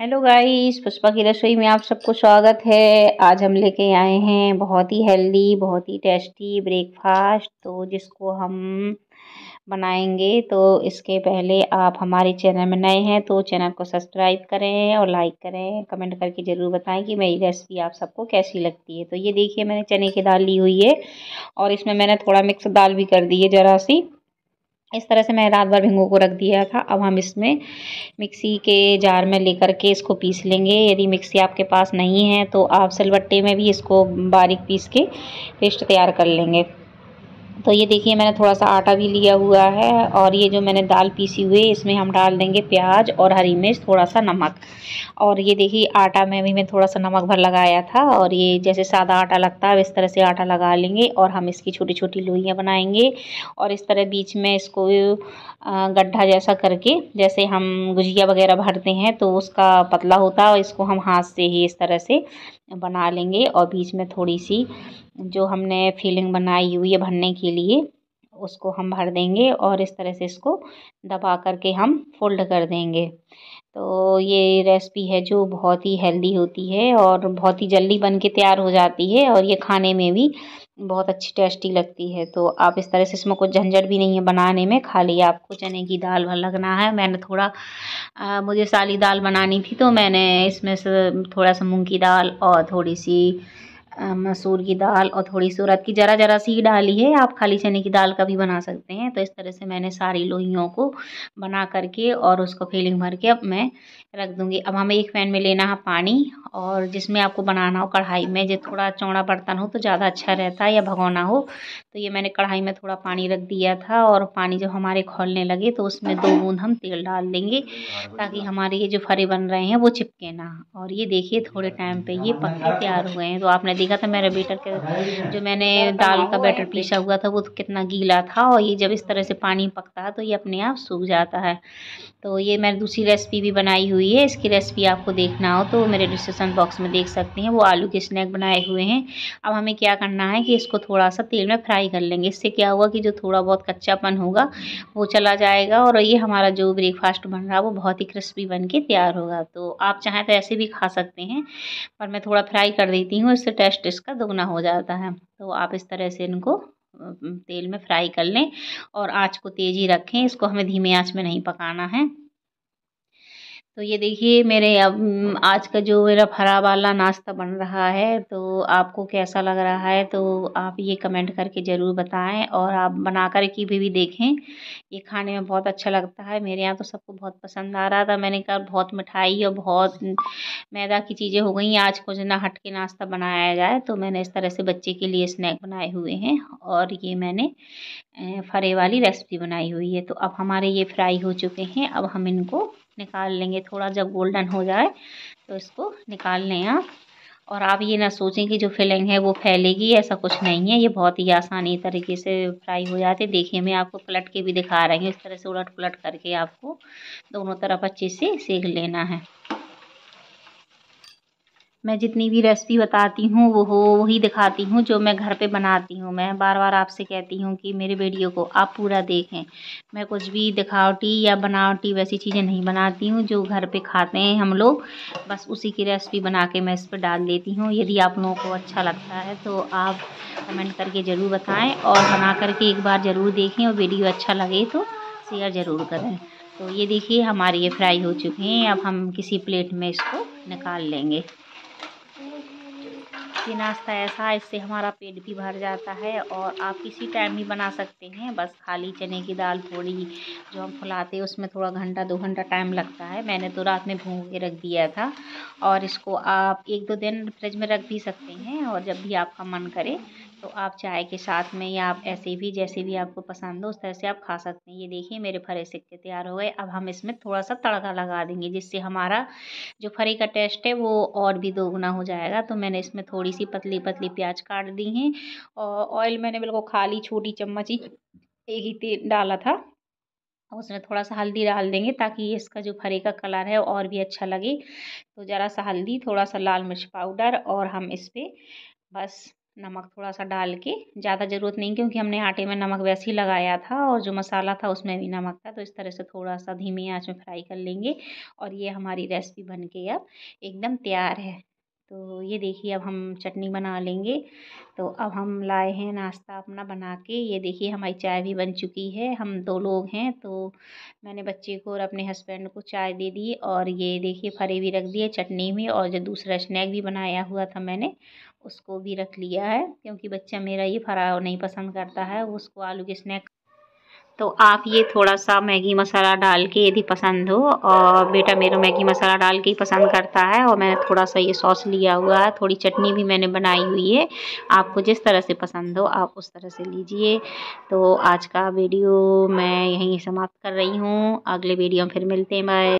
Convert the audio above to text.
hello guys Pushpa की रसोई में आप सबको स्वागत है आज हम लेके आए हैं बहुत ही हेल्दी बहुत ही टेस्टी ब्रेकफास्ट तो जिसको हम बनाएंगे तो इसके पहले आप हमारे चैनल में नए हैं तो चैनल को सब्सक्राइब करें और लाइक करें कमेंट करके ज़रूर बताएं कि मेरी रेसिपी आप सबको कैसी लगती है तो ये देखिए मैंने चने की दाल ली हुई है और इसमें मैंने थोड़ा मिक्स दाल भी कर दी है ज़रा सी इस तरह से मैं रात भर भिंगो को रख दिया था अब हम इसमें मिक्सी के जार में लेकर के इसको पीस लेंगे यदि मिक्सी आपके पास नहीं है तो आप सिलबट्टे में भी इसको बारीक पीस के पेस्ट तैयार कर लेंगे तो ये देखिए मैंने थोड़ा सा आटा भी लिया हुआ है और ये जो मैंने दाल पीसी हुई है इसमें हम डाल देंगे प्याज और हरी मिर्च थोड़ा सा नमक और ये देखिए आटा में भी मैं थोड़ा सा नमक भर लगाया था और ये जैसे सादा आटा लगता है इस तरह से आटा लगा लेंगे और हम इसकी छोटी छोटी लोइयाँ बनाएंगे और इस तरह बीच में इसको गड्ढा जैसा करके जैसे हम गुजिया वगैरह भरते हैं तो उसका पतला होता है और इसको हम हाथ से ही इस तरह से बना लेंगे और बीच में थोड़ी सी जो हमने फीलिंग बनाई हुई है भरने के लिए उसको हम भर देंगे और इस तरह से इसको दबा करके हम फोल्ड कर देंगे तो ये रेसिपी है जो बहुत ही हेल्दी होती है और बहुत ही जल्दी बन के तैयार हो जाती है और ये खाने में भी बहुत अच्छी टेस्टी लगती है तो आप इस तरह से इसमें कुछ झंझट भी नहीं है बनाने में खाली आपको चने की दाल भर लगना है मैंने थोड़ा आ, मुझे साली दाल बनानी थी तो मैंने इसमें से थोड़ा सा मूँग की दाल और थोड़ी सी मसूर की दाल और थोड़ी सी की ज़रा ज़रा सी डाली है आप खाली चने की दाल का भी बना सकते हैं तो इस तरह से मैंने सारी लोहियों को बना करके और उसको फीलिंग भर के अब मैं रख दूँगी अब हमें एक पैन में लेना है पानी और जिसमें आपको बनाना हो कढ़ाई में जो थोड़ा चौड़ा बर्तन हो तो ज़्यादा अच्छा रहता है या भगोना हो तो ये मैंने कढ़ाई में थोड़ा पानी रख दिया था और पानी जब हमारे खोलने लगे तो उसमें दो बूंद हम तेल डाल देंगे ताकि हमारे ये जो फरे बन रहे हैं वो चिपके ना और ये देखिए थोड़े टाइम पर ये पक्के तैयार हुए हैं तो आपने देखा था मेरा बेटर के जो मैंने दाल का बैटर पीसा हुआ था वो तो कितना गीला था और ये जब इस तरह से पानी पकता है तो ये अपने आप सूख जाता है तो ये मैंने दूसरी रेसिपी भी बनाई हुई है इसकी रेसिपी आपको देखना हो तो मेरे डिस्क्रिप्सन बॉक्स में देख सकते हैं वो आलू के स्नैक बनाए हुए हैं अब हमें क्या करना है कि इसको थोड़ा सा तेल में फ्राई कर लेंगे इससे क्या हुआ कि जो थोड़ा बहुत कच्चापन होगा वो चला जाएगा और ये हमारा जो ब्रेकफास्ट बन रहा है वो बहुत ही क्रिस्पी बन के तैयार होगा तो आप चाहें तो ऐसे भी खा सकते हैं पर मैं थोड़ा फ्राई कर देती हूँ इससे टेस्ट जस्ट इसका दोगुना हो जाता है तो आप इस तरह से इनको तेल में फ्राई कर लें और आँच को तेज़ ही रखें इसको हमें धीमे आँच में नहीं पकाना है तो ये देखिए मेरे अब आज का जो मेरा हरा वाला नाश्ता बन रहा है तो आपको कैसा लग रहा है तो आप ये कमेंट करके ज़रूर बताएं और आप बना कर की भी, भी देखें ये खाने में बहुत अच्छा लगता है मेरे यहाँ तो सबको बहुत पसंद आ रहा था मैंने कहा बहुत मिठाई और बहुत मैदा की चीज़ें हो गई आज को जितना हट के नाश्ता बनाया जाए तो मैंने इस तरह से बच्चे के लिए स्नैक बनाए हुए हैं और ये मैंने फरे वाली रेसिपी बनाई हुई है तो अब हमारे ये फ्राई हो चुके हैं अब हम इनको निकाल लेंगे थोड़ा जब गोल्डन हो जाए तो इसको निकाल लें आप और आप ये ना सोचें कि जो फिलिंग है वो फैलेगी ऐसा कुछ नहीं है ये बहुत ही आसानी तरीके से फ्राई हो जाते देखिए मैं आपको पलट के भी दिखा रही हूँ इस तरह से उलट पलट करके आपको दोनों तरफ अच्छे से सेक लेना है मैं जितनी भी रेसिपी बताती हूँ वो हो वही दिखाती हूँ जो मैं घर पे बनाती हूँ मैं बार बार आपसे कहती हूँ कि मेरे वीडियो को आप पूरा देखें मैं कुछ भी दिखावटी या बनावटी वैसी चीज़ें नहीं बनाती हूँ जो घर पे खाते हैं हम लोग बस उसी की रेसिपी बना के मैं इस पर डाल देती हूँ यदि आप लोगों को अच्छा लगता है तो आप कमेंट करके ज़रूर बताएँ और बना करके एक बार ज़रूर देखें और वीडियो अच्छा लगे तो शेयर ज़रूर करें तो ये देखिए हमारे ये फ्राई हो चुके हैं अब हम किसी प्लेट में इसको निकाल लेंगे ये नाश्ता ऐसा है इससे हमारा पेट भी भर जाता है और आप किसी टाइम भी बना सकते हैं बस खाली चने की दाल थोड़ी जो हम फुलाते हैं उसमें थोड़ा घंटा दो घंटा टाइम लगता है मैंने तो रात में भून के रख दिया था और इसको आप एक दो दिन फ्रिज में रख भी सकते हैं और जब भी आपका मन करे तो आप चाय के साथ में या आप ऐसे भी जैसे भी आपको पसंद हो उस तरह से आप खा सकते हैं ये देखिए मेरे फरे सिक्के तैयार हो गए अब हम इसमें थोड़ा सा तड़का लगा देंगे जिससे हमारा जो फरे का टेस्ट है वो और भी दोगुना हो जाएगा तो मैंने इसमें थोड़ी सी पतली पतली प्याज काट दी हैं और ऑयल मैंने बिल्कुल खाली छोटी चम्मच ही एक ही तेल डाला था उसमें थोड़ा सा हल्दी डाल देंगे ताकि इसका जो फरे का कलर है और भी अच्छा लगे तो ज़रा सा हल्दी थोड़ा सा लाल मिर्च पाउडर और हम इस पर बस नमक थोड़ा सा डाल के ज़्यादा ज़रूरत नहीं क्योंकि हमने आटे में नमक वैसे ही लगाया था और जो मसाला था उसमें भी नमक था तो इस तरह से थोड़ा सा धीमी आंच में फ्राई कर लेंगे और ये हमारी रेसिपी बन के अब एकदम तैयार है तो ये देखिए अब हम चटनी बना लेंगे तो अब हम लाए हैं नाश्ता अपना बना के ये देखिए हमारी चाय भी बन चुकी है हम दो लोग हैं तो मैंने बच्चे को और अपने हस्बैंड को चाय दे दी और ये देखिए फरे भी रख दिए चटनी भी और जो दूसरा स्नैक भी बनाया हुआ था मैंने उसको भी रख लिया है क्योंकि बच्चा मेरा ये फरा नहीं पसंद करता है उसको आलू के स्नैक तो आप ये थोड़ा सा मैगी मसाला डाल के यदि पसंद हो और बेटा मेरा मैगी मसाला डाल के ही पसंद करता है और मैंने थोड़ा सा ये सॉस लिया हुआ है थोड़ी चटनी भी मैंने बनाई हुई है आपको जिस तरह से पसंद हो आप उस तरह से लीजिए तो आज का वीडियो मैं यहीं समाप्त कर रही हूँ अगले वीडियो में फिर मिलते हैं बाय